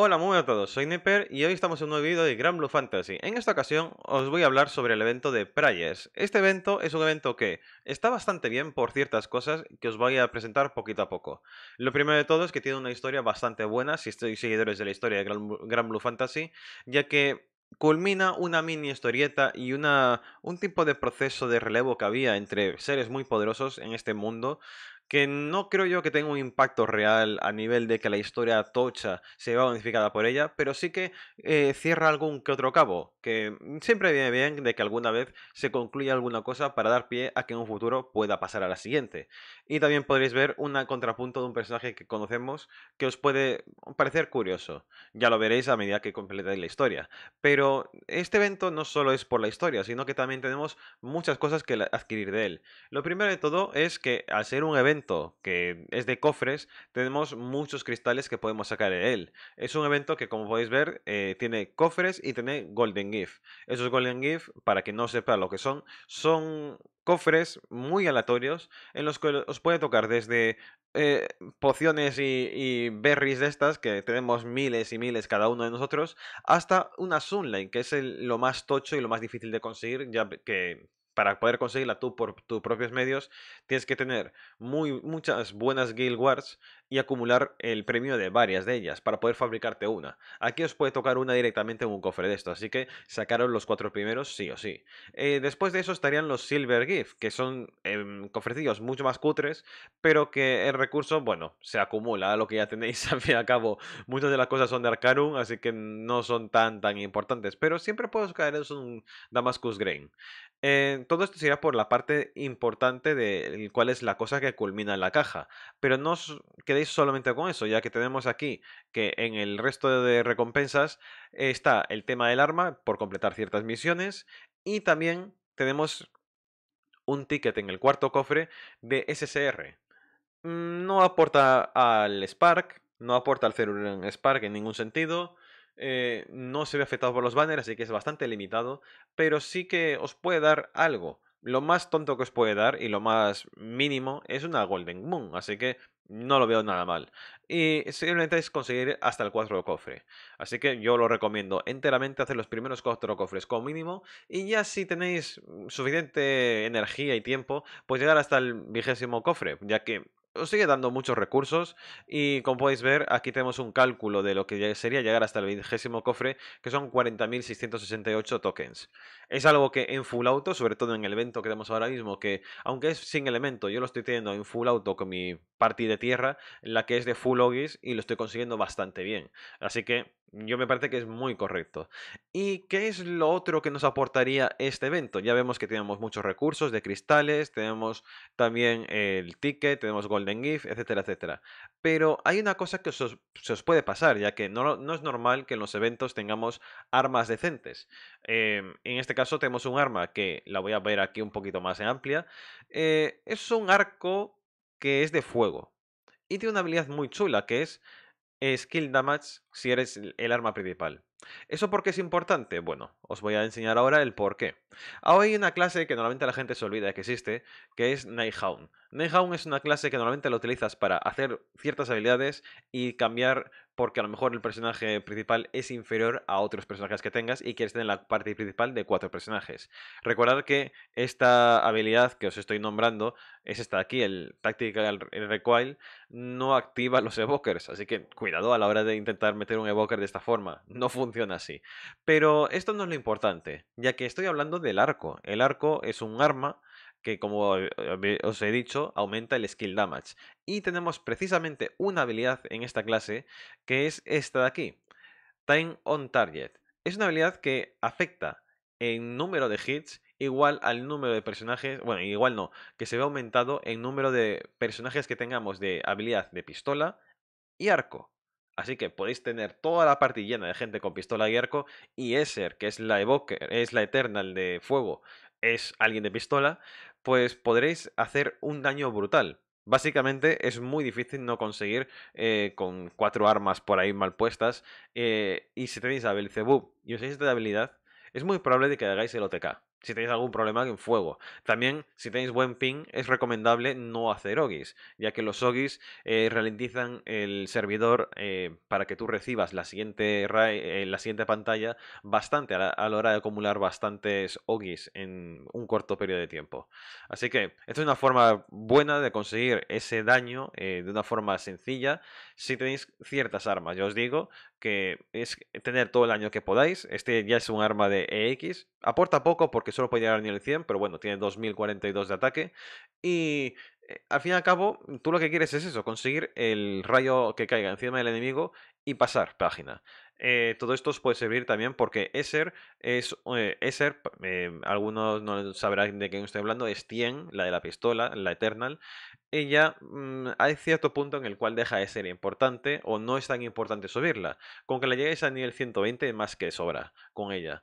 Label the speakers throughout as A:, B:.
A: Hola, muy a todos, soy Nipper y hoy estamos en un nuevo vídeo de Grand Blue Fantasy. En esta ocasión os voy a hablar sobre el evento de Prayers. Este evento es un evento que está bastante bien por ciertas cosas que os voy a presentar poquito a poco. Lo primero de todo es que tiene una historia bastante buena, si sois seguidores de la historia de Grand Blue Fantasy, ya que culmina una mini historieta y una, un tipo de proceso de relevo que había entre seres muy poderosos en este mundo que no creo yo que tenga un impacto real a nivel de que la historia tocha se vea bonificada por ella, pero sí que eh, cierra algún que otro cabo, que siempre viene bien de que alguna vez se concluya alguna cosa para dar pie a que en un futuro pueda pasar a la siguiente. Y también podréis ver un contrapunto de un personaje que conocemos que os puede parecer curioso, ya lo veréis a medida que completéis la historia. Pero este evento no solo es por la historia, sino que también tenemos muchas cosas que adquirir de él. Lo primero de todo es que al ser un evento que es de cofres, tenemos muchos cristales que podemos sacar de él. Es un evento que, como podéis ver, eh, tiene cofres y tiene Golden Gift. Esos Golden Gift, para que no sepa lo que son, son cofres muy aleatorios en los que os puede tocar desde eh, pociones y, berries de estas, que tenemos miles y miles cada uno de nosotros, hasta una Sunlight, que es lo más tocho y lo más difícil de conseguir, ya que para poder conseguirla tú por tus propios medios, tienes que tener muy, muchas buenas Guild Wars y acumular el premio de varias de ellas para poder fabricarte una. Aquí os puede tocar una directamente en un cofre de esto, así que sacaron los cuatro primeros sí o sí. Eh, después de eso estarían los Silver Gift, que son em, cofrecillos mucho más cutres, pero que el recurso, bueno, se acumula a lo que ya tenéis al fin y al cabo. Muchas de las cosas son de Arcanum, así que no son tan, tan importantes, pero siempre puedes caer en un Damascus Grain. Eh, todo esto sería por la parte importante de cuál es la cosa que culmina en la caja. Pero no os quedéis solamente con eso, ya que tenemos aquí que en el resto de recompensas está el tema del arma por completar ciertas misiones y también tenemos un ticket en el cuarto cofre de SSR. Mm, no aporta al Spark, no aporta al Cerulean Spark en ningún sentido. Eh, no se ve afectado por los banners, así que es bastante limitado, pero sí que os puede dar algo. Lo más tonto que os puede dar y lo más mínimo es una Golden Moon, así que no lo veo nada mal. Y simplemente es conseguir hasta el 4 cofre. Así que yo lo recomiendo enteramente hacer los primeros 4 cofres como mínimo. Y ya si tenéis suficiente energía y tiempo, pues llegar hasta el vigésimo cofre. Ya que os sigue dando muchos recursos y como podéis ver aquí tenemos un cálculo de lo que sería llegar hasta el vigésimo cofre que son 40.668 tokens. Es algo que en full auto, sobre todo en el evento que tenemos ahora mismo, que aunque es sin elemento, yo lo estoy teniendo en full auto con mi party de tierra, la que es de full logis y lo estoy consiguiendo bastante bien. Así que yo me parece que es muy correcto. ¿Y qué es lo otro que nos aportaría este evento? Ya vemos que tenemos muchos recursos de cristales, tenemos también el ticket, tenemos Golden Gift, etcétera, etcétera. Pero hay una cosa que se os, puede pasar, ya que no, es normal que en los eventos tengamos armas decentes. Em, en este caso tenemos un arma que la voy a ver aquí un poquito más en amplia. Eh, es un arco que es de fuego y tiene una habilidad muy chula que es Skill Damage si eres el arma principal. ¿Eso por qué es importante? Bueno, os voy a enseñar ahora el por qué. Ahora hay una clase que normalmente la gente se olvida de que existe, que es Nighthound. Nighthound es una clase que normalmente la utilizas para hacer ciertas habilidades y cambiar porque a lo mejor el personaje principal es inferior a otros personajes que tengas y quieres tener la parte principal de cuatro personajes. Recordad que esta habilidad que os estoy nombrando es esta de aquí, el Tactical Recoil, no activa los evokers, así que cuidado a la hora de intentar meter un evoker de esta forma, no funciona así. Pero esto no es lo importante, ya que estoy hablando del arco. El arco es un arma que como eh, eh, os he dicho, aumenta el skill damage. Y tenemos precisamente una habilidad en esta clase, que es esta de aquí, Time on Target. Es una habilidad que afecta en número de hits igual al número de personajes, bueno, igual no, que se ve aumentado en número de personajes que tengamos de habilidad de pistola y arco. Así que podéis tener toda la parte llena de gente con pistola y arco y Esser, que es la Evoker, es la Eternal de fuego, es alguien de pistola, pues podréis hacer un daño brutal. Básicamente es muy difícil no conseguir eh, con cuatro armas por ahí mal puestas. Eh, y si tenéis a Belzebub y usáis esta habilidad, es muy probable de que hagáis el OTK si tenéis algún problema en fuego. También, si tenéis buen ping, es recomendable no hacer ogis, ya que los ogis eh, ralentizan el servidor eh, para que tú recibas la siguiente, eh, la siguiente pantalla bastante, a la, hora de acumular bastantes ogis en un corto periodo de tiempo. Así que, esta es una forma buena de conseguir ese daño de una forma sencilla si tenéis ciertas armas. Yo os digo que es tener todo el año que podáis. Este ya es un arma de EX. Aporta poco porque que solo puede llegar a nivel 100, pero bueno, tiene 2042 de ataque. Y eh, al fin y al cabo, tú lo que quieres es eso, conseguir el rayo que caiga encima del enemigo y pasar página. Eh, todo esto os puede servir también porque Eser es eser eh, eh, algunos no sabrán de quién estoy hablando, es Tien, la de la pistola, la Eternal. Ella mm, hay cierto punto en el cual deja de ser importante o no es tan importante subirla. Con que la lleguéis a nivel 120 más que sobra con ella.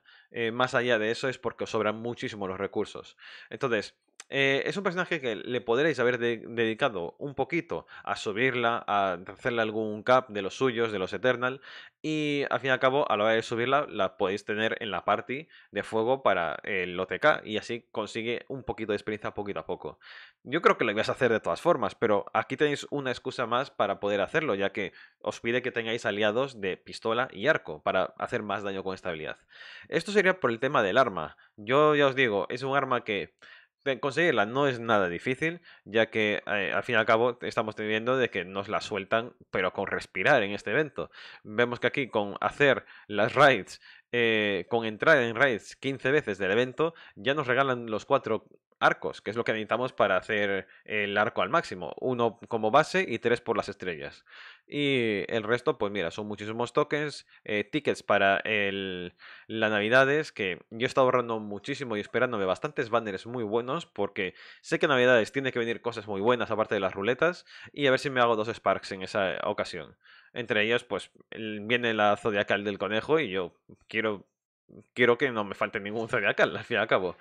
A: más allá de eso es porque os sobran muchísimo los recursos. Entonces, eh, es un personaje que le podréis haber dedicado un poquito a subirla, a hacerle algún cap de los suyos, de los Eternal, y al fin y al cabo, a la hora de subirla, la podéis tener en la party de fuego para el OTK, y así consigue un poquito de experiencia poquito a poco. Yo creo que lo ibas a hacer de todas formas, pero aquí tenéis una excusa más para poder hacerlo, ya que os pide que tengáis aliados de pistola y arco para hacer más daño con esta habilidad Esto sería por el tema del arma. Yo ya os digo, es un arma que Conseguirla no es nada difícil, ya que eh, al fin y al cabo estamos teniendo de que nos la sueltan, pero con respirar en este evento. Vemos que aquí con hacer las raids, eh, con entrar en raids 15 veces del evento, ya nos regalan los cuatro arcos, que es lo que necesitamos para hacer el arco al máximo. Uno como base y tres por las estrellas. Y el resto, pues mira, son muchísimos tokens, eh, tickets para el, la navidades, que yo he estado ahorrando muchísimo y esperándome bastantes banners muy buenos, porque sé que navidades tiene que venir cosas muy buenas aparte de las ruletas, y a ver si me hago dos Sparks en esa ocasión. Entre ellos, pues viene la Zodiacal del Conejo y yo quiero quiero que no me falte ningún zodiacal, al fin y al cabo.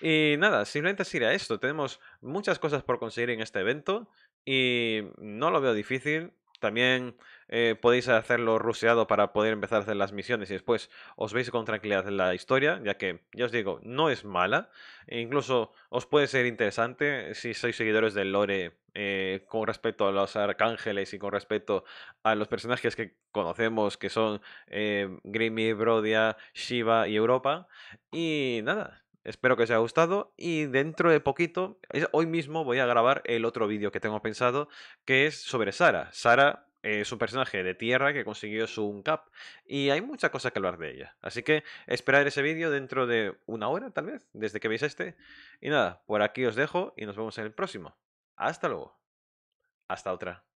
A: Y nada, simplemente sería esto. Tenemos muchas cosas por conseguir en este evento y no lo veo difícil. También eh, podéis hacerlo ruseado para poder empezar a hacer las misiones y después os veis con tranquilidad en la historia, ya que, ya os digo, no es mala. E incluso os puede ser interesante eh, si sois seguidores del lore eh, con respecto a los arcángeles y con respecto a los personajes que conocemos, que son eh, Brodia, Shiva y Europa. Y nada, Espero que os haya gustado y dentro de poquito, hoy mismo voy a grabar el otro vídeo que tengo pensado, que es sobre Sara. Sara es un personaje de tierra que consiguió su uncap y hay mucha cosa que hablar de ella. Así que esperad ese vídeo dentro de una hora, tal vez, desde que veis este. Y nada, por aquí os dejo y nos vemos en el próximo. Hasta luego. Hasta otra.